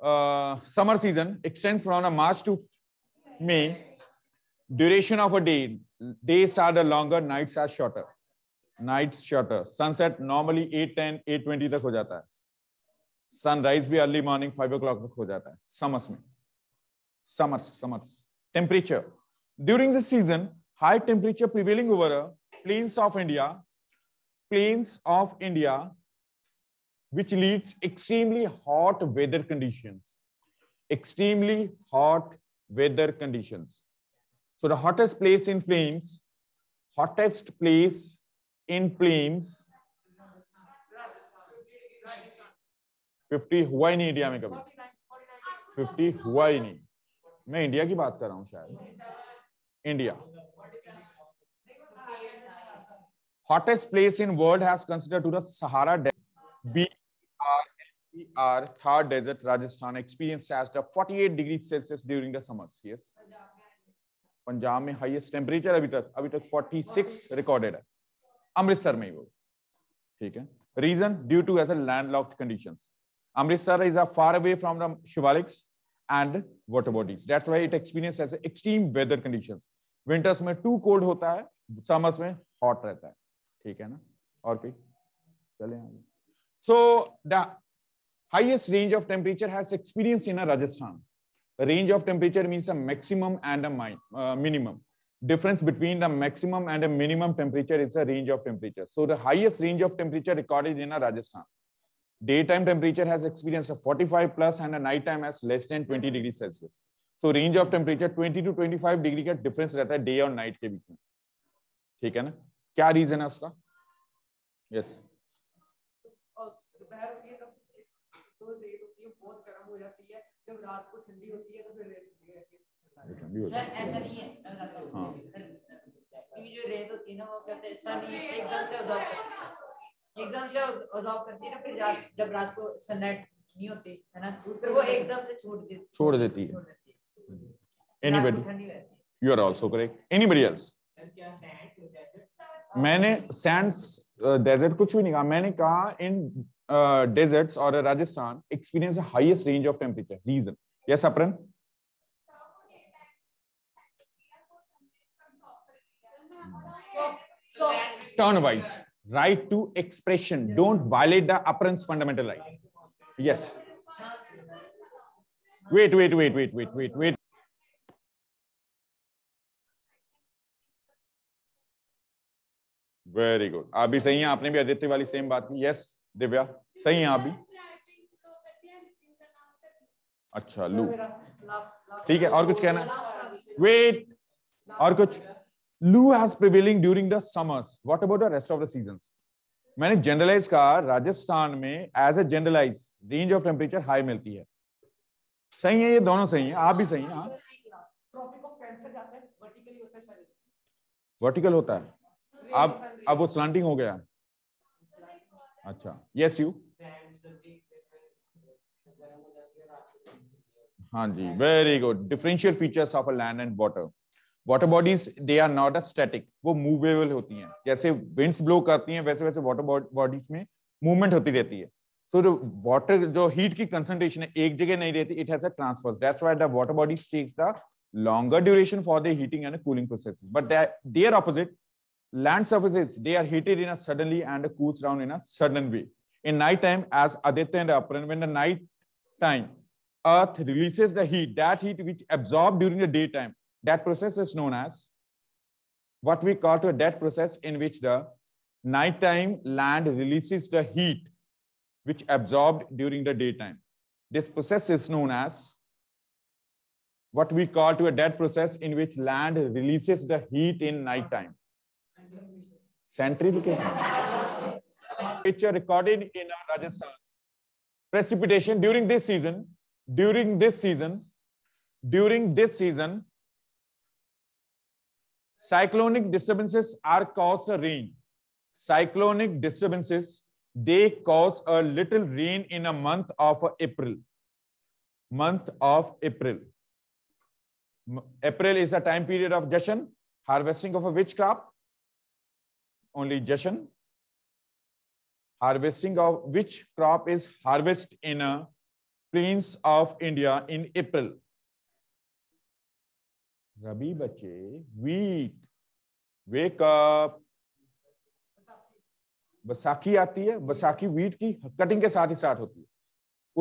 uh, summer season extends from March to May. Duration of a day. Days are the longer, nights are shorter. Nights shorter. Sunset normally 8:10, 8:20 तक हो जाता है sunrise भी early morning five ओ तक हो जाता है समर्स में summers summers temperature during this season high temperature prevailing over plains of India, plains of India which leads extremely hot weather conditions. Extremely hot weather conditions. So the hottest place in plains, hottest place in plains, 50 हुआ ही नहीं India में कभी 50 हुआ ही नहीं मैं India की बात कर रहा हूँ शायद India hottest place in world has considered to the Sahara Desert, NPR Thar Desert, Rajasthan experienced as the 48 degrees Celsius during the summers. Yes. Punjab में हाईएस्ट टेम्परेचर अभी तक अभी तक 46 रिकॉर्डेड है अमृतसर में ही वो ठीक है reason due to as land locked condition Amritsar is a far away from the Shivaliks and water bodies that's why it experience as extreme weather condition winters में टू कोल्ड होता है समर्स में हॉट रहता है ठीक है ना और कोई चले आगे So the highest range of temperature has experienced in a Rajasthan. A range of temperature means a maximum and a min, uh, minimum. Difference between the maximum and a minimum temperature is a range of temperature. So the highest range of temperature recorded in a Rajasthan. Daytime temperature has experienced a 45 plus and a nighttime has less than 20 degrees Celsius. So range of temperature 20 to 25 degree का difference रहता है day और night के बीच में ठीक है ना क्या रीजन yes. दोपहर है तब तो रेत होती है बहुत गर्म हो जाती है जब रात को ठंडी होती है तो फिर रेत होती है सर ऐसा नहीं है हाँ। क्योंकि जो रेत होती है ना वो कहते हैं सन एकदम से एकदम से अब्जॉर्ब करती है ना फिर जब रात को सनलाइट नहीं होती है ना फिर वो एकदम से छोड़ देती छोड़ देती है anybody you are also correct anybody else मैंने सैंड डेजर्ट कुछ भी नहीं कहा मैंने कहा in uh, deserts or Rajasthan experience the highest range of temperature. Reason. Yes, Apran? So, turn wise, right to expression. Don't violate the appearance fundamental right. Yes. Wait, wait, wait, wait, wait, wait, wait. Very good आप भी सही हैं आपने भी आदित्य वाली same बात की yes Divya सही है आप भी अच्छा लू ठीक है और कुछ कहना वेट और कुछ loo has prevailing during the summers what about the rest of the season मैंने जनरलाइज कहा राजस्थान में as a generalize range of temperature high मिलती है सही है ये दोनों सही है आप भी सही हाँ? है वर्टिकल होता है आप अब वो स्लांटिंग हो गया है अच्छा यस यू हाँ जी very good differential features of a land and water water bodies they are not a static वो मूवेबल होती हैं जैसे विंड्स ब्लो करती हैं वैसे वैसे वाटर बॉडीज में मूवमेंट होती रहती है सो so वाटर जो हीट की कंसंट्रेशन है एक जगह नहीं रहती it has a transfers that's why the water bodies takes the longer duration for the heating and cooling processes but their, their opposite land surfaces, they are heated in a suddenly and cools down in a sudden way. In night time, as Aditya and Aparan, when the night time, Earth releases the heat, that heat which absorbed during the daytime, that process is known as what we call to a dead process in which the nighttime land releases the heat which absorbed during the daytime. This process is known as what we call to a dead process in which land releases the heat in nighttime which Picture recorded in Rajasthan. Precipitation during this season, during this season, during this season, cyclonic disturbances are cause a rain. Cyclonic disturbances, they cause a little rain in a month of April. Month of April. April is a time period of Jashan, harvesting of a which crop? only jashan harvesting of which crop is harvest in a plains of india in april rabi bache wheat wake up Baisakhi आती है Baisakhi wheat की cutting के साथ ही start होती है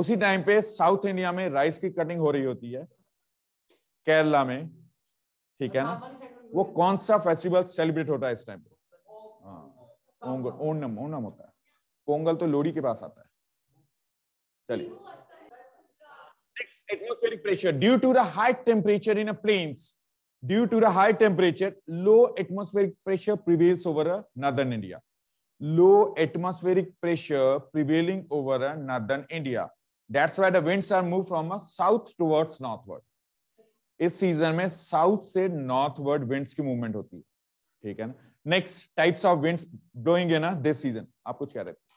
उसी time पे South India में राइस की कटिंग हो रही होती है केरला में ठीक है ना वो कौन सा फेस्टिवल सेलिब्रेट होता है इस टाइम पे ओंगल ओनम ओनम होता है पोंगल तो लोरी के पास आता है चलिए atmospheric pressure due to the high temperature in a plains due to the high temperature low atmospheric pressure prevails over northern india low atmospheric pressure prevailing over northern india that's why the winds are moved from south towards northward इस season में south से northward winds की movement होती है ठीक है ना next types of winds blowing है ना दिस सीजन आप कुछ कह रहे थे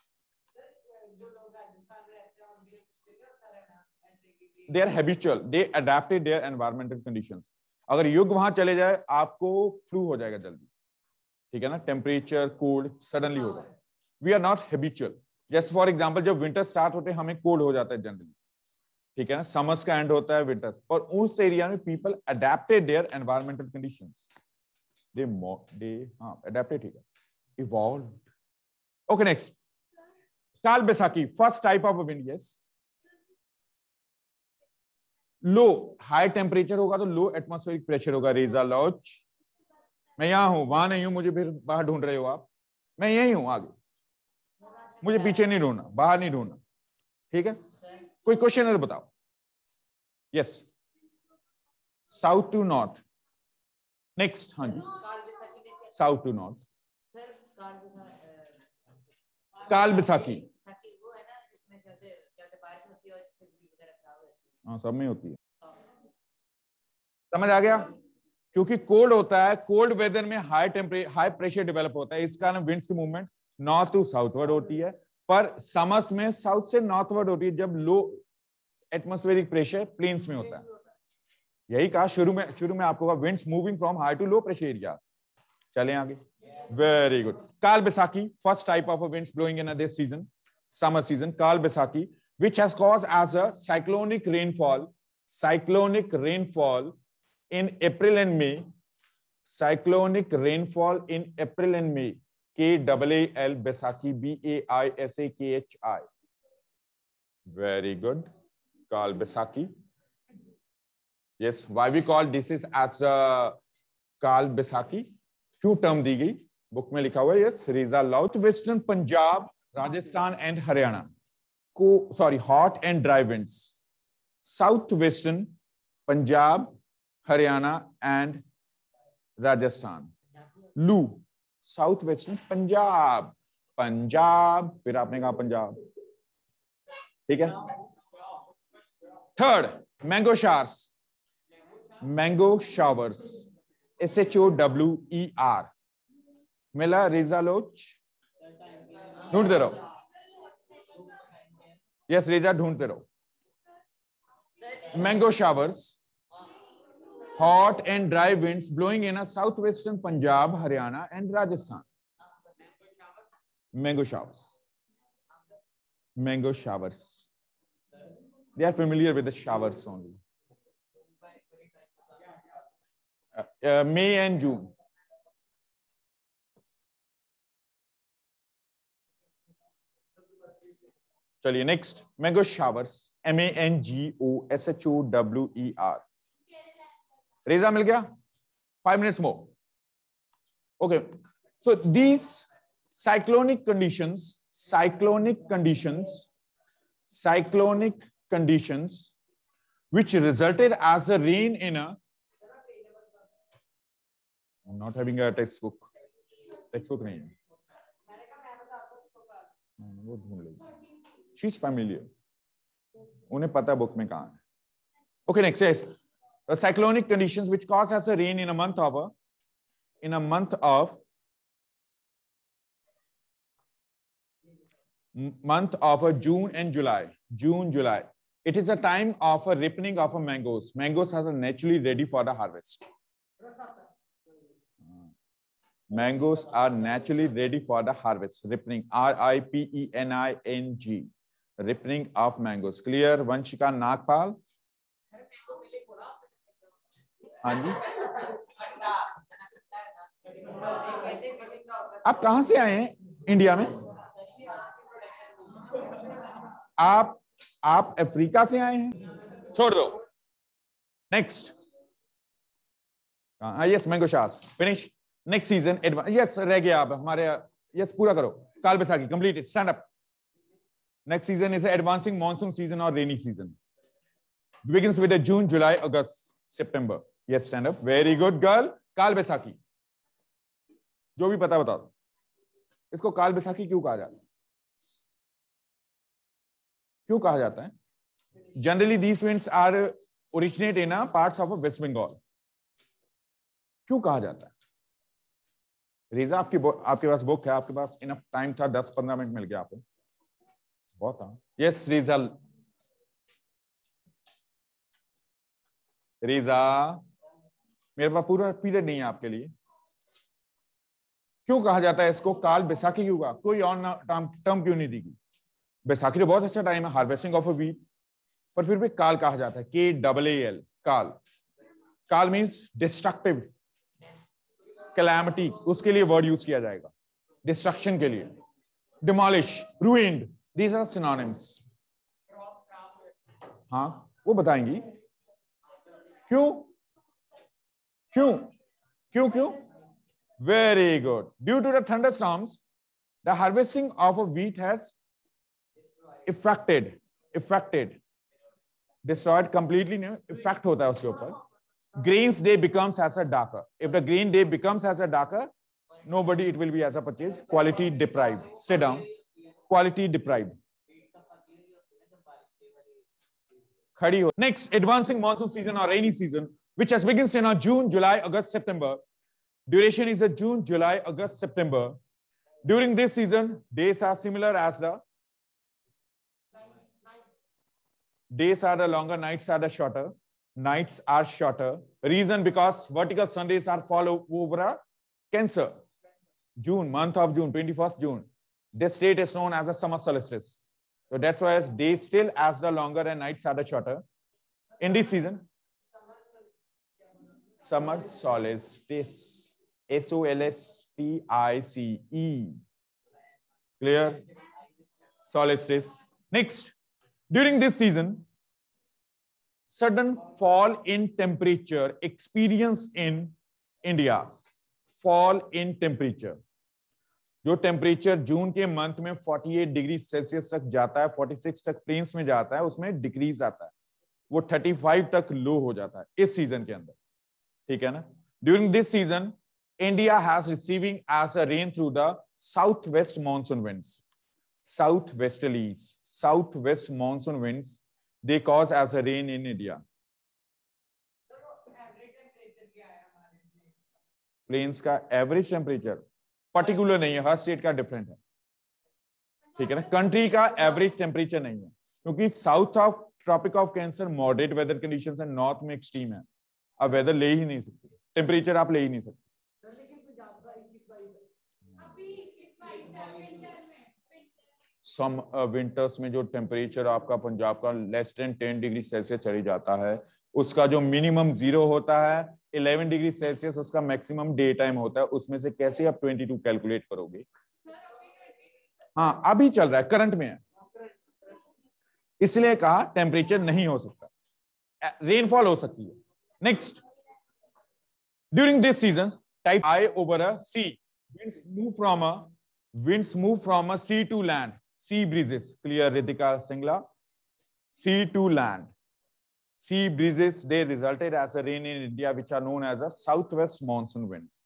they are habitual they adapted their environmental conditions अगर युग वहां चले जाए आपको फ्लू हो जाएगा जल्दी ठीक है ना टेम्परेचर कोल्ड सडनली होगा वी आर नॉट हैबिचुअल जैसे फॉर एग्जाम्पल जब विंटर स्टार्ट होते हैं हमें कोल्ड हो जाता है जनरली ठीक है ना समर्स का एंड होता है विंटर और उस एरिया में people adapted their environmental conditions they they हाँ अडेप्टेड ठीक है evolved okay next Kal Baisakhi first type of wind yes low high temperature होगा तो लो एटमोस्फेरिक प्रेशर होगा रेजा लॉच मैं यहां हूं वहां नहीं हूं मुझे फिर बाहर ढूंढ रहे हो आप मैं यही हूं आगे मुझे पीछे नहीं ढूंढना बाहर नहीं ढूंढना ठीक है कोई क्वेश्चन है तो बताओ yes south to north next uh, हाँ जी साउथ टू नॉर्थ काल बैसाखी हाँ सब में होती है समझ आ गया क्योंकि कोल्ड होता है कोल्ड वेदर में high temperature high pressure develop होता है इस कारण विंड्स की मूवमेंट नॉर्थ टू साउथवर्ड होती है पर समर्स में साउथ से नॉर्थवर्ड होती है जब लो एटमोस्फेरिक प्रेशर प्लेन्स में होता है यही कहा शुरू में शुरू में आपको winds moving from high to low pressure area चले आगे very good Kal Baisakhi first type of winds blowing in this season summer season Kal Baisakhi which has cause as a cyclonic rainfall cyclonic rainfall in April and May cyclonic rainfall in April and May K double A L Baisakhi B A I S A K H I very good Kal Baisakhi yes why we call this is as Kal Baisakhi क्यों term दी गई book में लिखा हुआ है yes Reza south western Punjab Rajasthan and Haryana को sorry hot and dry winds south western Punjab Haryana and Rajasthan loo south western Punjab Punjab फिर आपने कहा पंजाब ठीक है third mango showers mango showers S H O W E R मिला रिजालोच ढूंढते रहो यस रेजा ढूंढते रहो mango showers hot and dry winds blowing in a south western Punjab Haryana and Rajasthan mango showers mango showers they are familiar with the showers only Uh, uh, May and June. चलिए next. Mango showers. M a n g o s h o w e r. Reza, mil gaya. Five minutes more. Okay. So these cyclonic conditions cyclonic conditions cyclonic conditions which resulted as a rain in a I'm not having a textbook. Textbook नहीं है. वो ढूंढ लेगी. She's familiar. उन्हें पता book में कहाँ है. Okay, next is the cyclonic conditions which cause us a rain in a month of a, in a month of month of a June and July. June, July. It is a time of a ripening of a mangoes. Mangoes are naturally ready for the harvest. Rasata. mangoes are naturally ready for the harvest. Ripening, R-I-P-E-N-I-N-G. Ripening of mangoes. Clear? Vanshika Nagpal. हाँ जी आप कहा से आए हैं India में आप आप Africa से आए हैं छोड़ दो नेक्स्ट यस मैंगो शास finish next season advance yes रह गया आप हमारे यस पूरा करो Kal Baisakhi complete it stand up next season is advancing monsoon season और rainy season begin with June July August August, yes stand stand up. Very काल बैसाखी जो भी पता बता दो इसको काल बैसाखी क्यों कहा जाता है क्यों कहा जाता है generally these winds are originate in parts of West Bengal क्यों कहा जाता है रीजा आपकी आपके पास बुक है आपके पास इनफ टाइम था दस पंद्रह मिनट मिल गया आपको बहुत हाँ यस रीजा रीजा मेरे पास पूरा पीरियड नहीं है आपके लिए क्यों कहा जाता है इसको काल बैसाखी क्यों का कोई और टर्म टर्म क्यों नहीं दी गई बैसाखी तो बहुत अच्छा टाइम है हार्वेस्टिंग ऑफ अ वीट पर फिर भी काल कहा जाता है के डबल ए एल काल काल मीन्स डिस्ट्रक्टिव कैलामिटी उसके लिए वर्ड यूज किया जाएगा डिस्ट्रक्शन के लिए demolish ruined these are synonyms हाँ वो बताएंगी क्यों क्यों क्यों क्यों very good due to thunder storms the harvesting of a wheat has affected affected destroyed completely नहीं इफेक्ट होता है उसके ऊपर Green's day becomes as a darker. If the green day becomes as a darker, nobody it will be as a purchase. Quality deprived. Sit down. Quality deprived. Next, advancing monsoon season or rainy season, which has begins in June, July, August, September. Duration is a June, July, August, September. During this season, days are similar as the days are the longer, nights are the shorter nights are shorter. Reason because vertical Sundays are fall over uh, Cancer. June, month of June, 21st June. This date is known as a summer solstice. So that's why days still as the longer and nights are the shorter. In this season, summer solstice. S-O-L-S-T-I-C-E. Clear? Solstice. Next, during this season, sudden fall in temperature experienced in India. Fall in temperature. जो temperature June के month में 48 degree Celsius तक जाता है 46 तक planes में जाता है उसमें डिक्रीज आता है वो 35 तक लो हो जाता है इस सीजन के अंदर ठीक है ना during this season India has receiving as a rain through the south west monsoon winds south west monsoon winds they cause as a rain in India. Plains का एवरेज टेम्परेचर पर्टिकुलर नहीं है हर state का different है ठीक है ना country का average temperature नहीं है क्योंकि south of Tropic of Cancer moderate weather condition है नॉर्थ में एक्सट्रीम है आप वेदर ले ही नहीं सकते टेम्परेचर आप ले ही नहीं सकते सम विंटर्स uh, में जो टेम्परेचर आपका पंजाब का less than ten degree Celsius चली जाता है उसका जो मिनिमम जीरो होता है इलेवन डिग्री सेल्सियस उसका मैक्सिमम डे टाइम होता है उसमें से कैसे आप ट्वेंटी टू कैलकुलेट करोगे हाँ अभी चल रहा है करंट में है इसलिए कहा टेम्परेचर नहीं हो सकता रेनफॉल हो सकती है next during this season type I over a sea winds move from a winds move from a sea to land sea breezes. Clear, Ritika Singla. Sea to land. Sea breezes, they resulted as a rain in India, which are known as a southwest monsoon winds.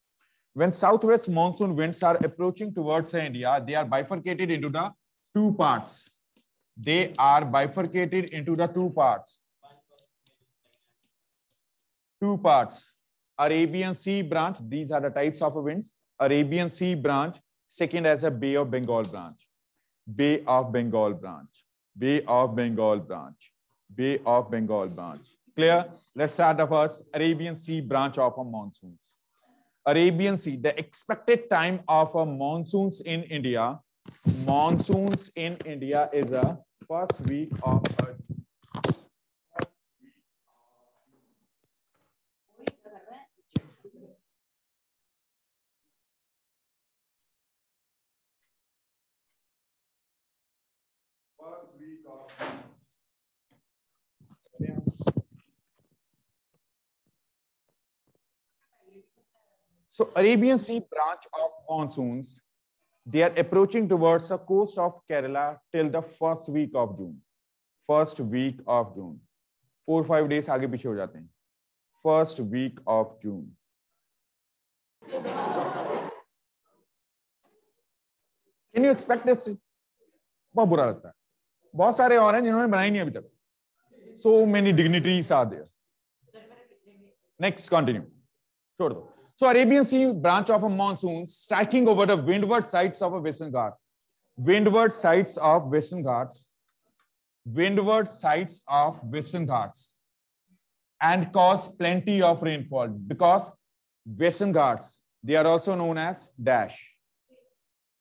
When southwest monsoon winds are approaching towards India, they are bifurcated into the two parts. They are bifurcated into the two parts. Two parts. Arabian Sea branch, these are the types of winds. Arabian Sea branch, second as a Bay of Bengal branch. Bay of Bengal branch, Bay of Bengal branch, Bay of Bengal branch. Clear? Let's start the first Arabian Sea branch of monsoons. Arabian Sea, the expected time of a monsoons in India, monsoons in India is a first week of June. So Arabian Sea branch of monsoons, they are approaching towards the coast of Kerala till the first week of June. First week of June. Four, five days आगे पीछे हो जाते First week of June. Can you expect this? बहुत बुरा बहुत सारे और हैं जिन्होंने बनाई नहीं अभी तक so many dignity next continue छोड़ दो so Arabian C branch of a monsoon striking over windward sides of a Western Ghats windward sides of western Ghats windward sides of western Ghats and cause plenty of rainfall because Western Ghats they are also known as dash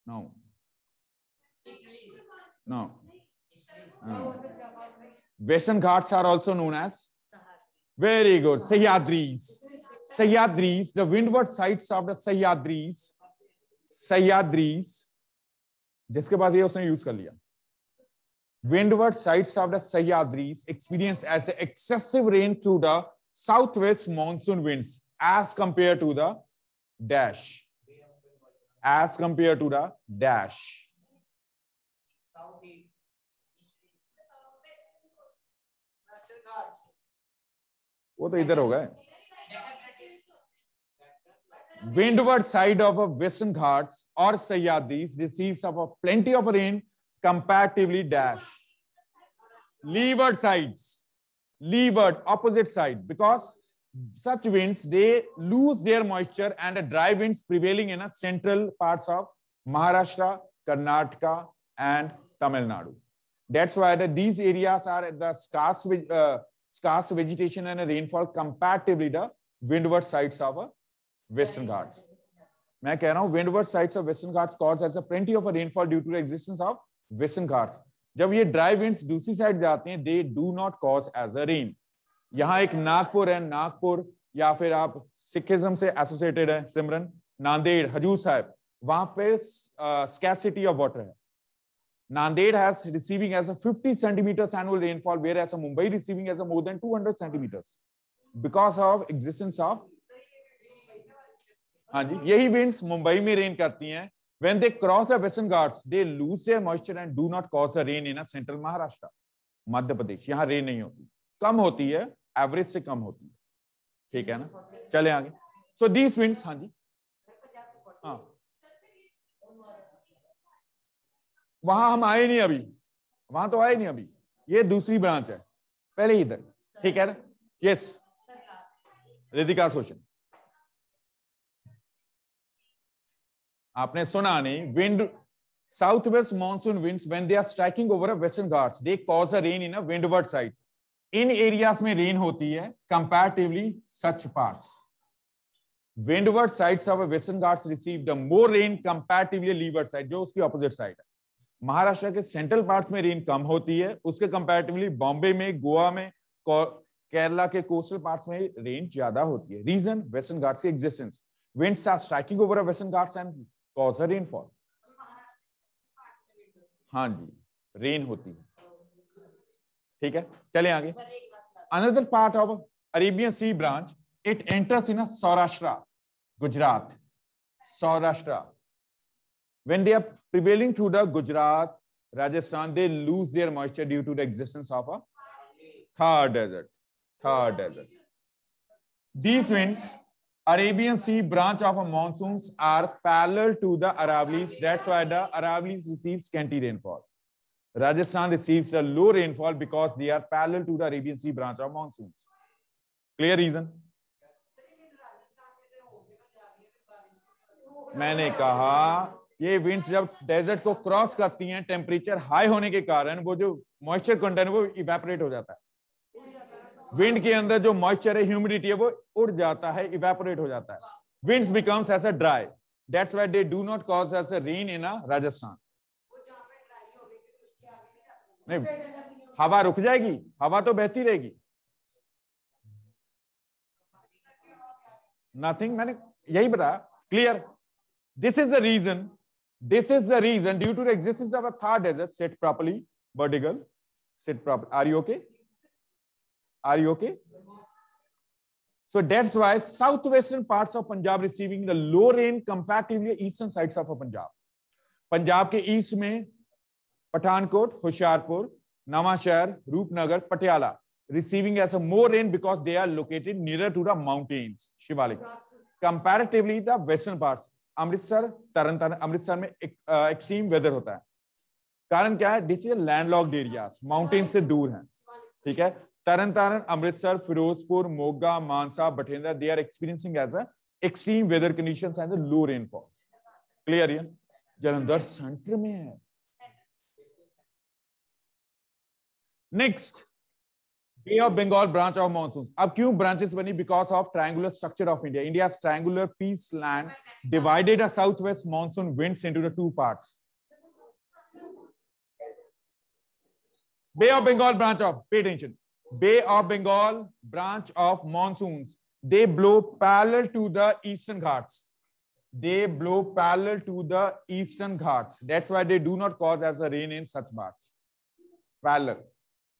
no no Western Ghats are also known as? Very good. Sayadris. Sayadris, the windward sides of the Sayadris. Sayadris. जिसके पास ये उसने use कर लिया windward sides of the Sahyadris experience as excessive rain through the southwest monsoon winds as compared to the dash. As compared to the dash. Southeast. वो तो इधर हो windward side of western Ghat और Sahyadris receives of plenty of rain comparatively dash leeward sides leeward opposite side because such winds they lose their moisture and dry winds prevailing in central parts of Maharashtra Karnataka and Tamil Nadu that's why these areas are the scarce with scarce vegetation and a rainfall comparatively the windward sides of a western ghats मैं keh raha hu windward sides of western ghats cause as a plenty of a rainfall due to the existence of western ghats jab ye dry winds dusri side jaate hain they do not cause as a rain yahan ek nagpur है nagpur ya fir aap sikhism se associated hai simran Nanded hajur sahib वहां पे scarcity of water है Nanded has receiving as a 50 centimeters annual rainfall, whereas a Mumbai receiving as a more than 200 centimeters because of existence of हाँ जी यही winds Mumbai में rain करती हैं when they cross the western ghats they lose their moisture and do not cause a rain in a central maharashtra madhya pradesh yahan rain nahi hoti kam hoti hai average se kam hoti hai theek hai na chale aage so these winds haan ji हाँ वहां हम आए नहीं अभी वहां तो आए नहीं अभी ये दूसरी ब्रांच है पहले इधर ठीक है ना यस रितिका सोशन आपने सुना नहीं wind south west monsoon winds when they are striking over a western ghats they cause a rain in a windward इन एरियाज में रेन होती है comparatively such parts windward sides of western Ghats the more rain comparatively leeward side जो उसकी opposite side है महाराष्ट्र के central parts में rain कम होती है उसके कंपेरेटिवली बॉम्बे में गोवा में केरला के कोस्टल पार्ट्स में रेन ज्यादा होती है रीजन वेस्टर्न घाट्स की existence winds are striking over western ghats and cause a rainfall हाँ जी रेन होती है ठीक है चले आगे another part of Arabian C branch it enters in Saurashtra Gujarat Saurashtra When they are prevailing through the Gujarat, Rajasthan, they lose their moisture due to the existence of a Thar desert. Thar desert. These winds, Arabian Sea branch of a monsoons are parallel to the Aravallis. That's why the Aravallis receive scanty rainfall. Rajasthan receives a low rainfall because they are parallel to the Arabian Sea branch of monsoons. Clear reason? मैंने कहा ये winds जब desert को cross करती हैं temperature high होने के कारण वो जो मॉइस्चर कंटेंट वो इवेपोरेट हो जाता है विंड के अंदर जो मॉइस्चर है ह्यूमिडिटी है वो उड़ जाता है इवेपोरेट हो जाता है winds becomes as a dry that's why they do not cause as a rain in Rajasthan नहीं हवा रुक जाएगी हवा तो बहती रहेगी नथिंग मैंने यही बताया clear this is the reason This is the reason due to the existence of a third desert. Sit properly, vertical. Sit properly. Are you okay? Are you okay? So that's why southwestern parts of Punjab receiving the low rain comparatively eastern sides of Punjab. Punjab के east में Pathankot Hoshiarpur Nawanshahr roopnagar patiala receiving as a more rain because they are located nearer to the mountains shivaliks comparatively the western parts Amritsar तरन तरन अमृतसर में एक, extreme weather होता है कारण क्या है this land locked area mountain से दूर है ठीक है Tarn Taran Amritsar Firozpur Moga Mansa Bathinda they are experiencing as extreme weather condition as and low rainfall clear यन जलंधर सेंटर में है next bay of Bengal branch of monsoon अब क्यों ब्रांचेस बनी because of triangular structure of India India triangular piece land divided a south west monsoon winds into the two parts bay of Bengal branch of pay attention bay of Bengal branch of monsoon they blow parallel to the eastern Ghats they blow parallel to the eastern Ghats that's why they do not cause as a rain in such marks parallel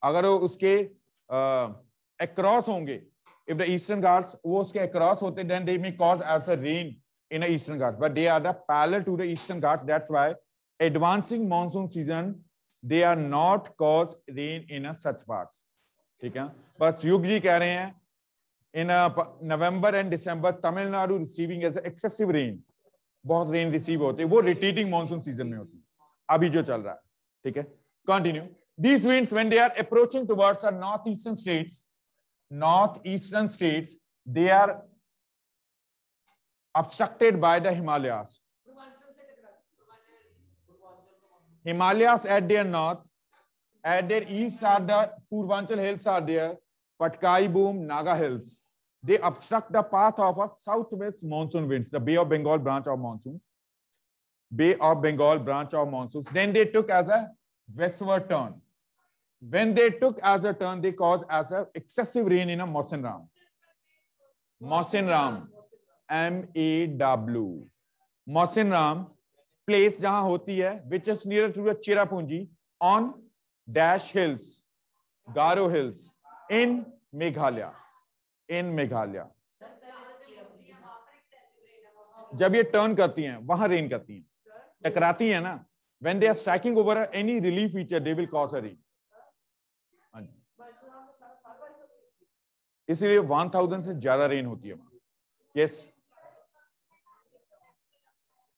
अगर उसके across होंगे if the eastern Ghats वो उसके across होते then they may cause as a rain in a eastern Ghat but they are the parallel to the eastern Ghats that's why advancing monsoon season they are not cause rain in a such parts ठीक है बस युग जी कह रहे हैं in November and December Tamil Nadu receiving as excessive rain बहुत rain receive होते वो रिटीटिंग monsoon season में होती है अभी जो चल रहा है ठीक है continue These winds, when they are approaching towards our northeastern states, northeastern states, they are obstructed by the Himalayas. Himalayas at their north, at their east are the Purvanchal hills are there, Patkai Boom, Naga hills. They obstruct the path of a southwest monsoon winds, the Bay of Bengal branch of monsoons. Bay of Bengal branch of monsoons. Then they took as a westward turn. When they took as a turn, they caused as a excessive rain in a Mosin Ram. Mosin Ram, M A W. Mosin Ram, place jahan hoti hai, which is nearer to the Chirapunji on dash hills, Garo hills in Meghalaya. In Meghalaya. जब ये turn करती हैं वहां rain करती हैं टकराती है ना when they are striking over any relief feature, they will cause a rain. इसीलिए वन थाउजेंड से ज्यादा रेन होती है वहां यस